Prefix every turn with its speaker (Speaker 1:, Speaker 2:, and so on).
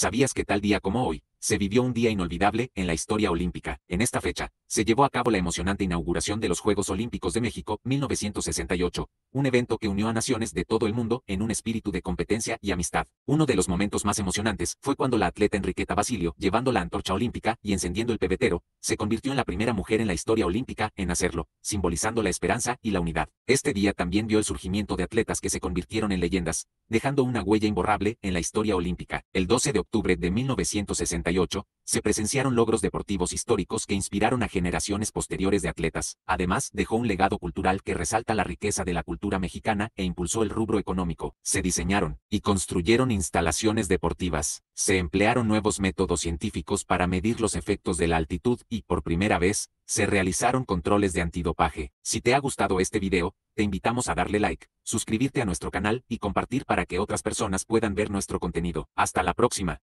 Speaker 1: ¿Sabías que tal día como hoy, se vivió un día inolvidable en la historia olímpica? En esta fecha, se llevó a cabo la emocionante inauguración de los Juegos Olímpicos de México 1968, un evento que unió a naciones de todo el mundo en un espíritu de competencia y amistad. Uno de los momentos más emocionantes fue cuando la atleta Enriqueta Basilio, llevando la antorcha olímpica y encendiendo el pebetero, se convirtió en la primera mujer en la historia olímpica en hacerlo, simbolizando la esperanza y la unidad. Este día también vio el surgimiento de atletas que se convirtieron en leyendas, dejando una huella imborrable en la historia olímpica. El 12 de octubre de 1968, se presenciaron logros deportivos históricos que inspiraron a generaciones posteriores de atletas. Además, dejó un legado cultural que resalta la riqueza de la cultura mexicana e impulsó el rubro económico. Se diseñaron y construyeron instalaciones deportivas. Se emplearon nuevos métodos científicos para medir los efectos de la altitud y, por primera vez, se realizaron controles de antidopaje. Si te ha gustado este video, te invitamos a darle like suscribirte a nuestro canal y compartir para que otras personas puedan ver nuestro contenido. Hasta la próxima.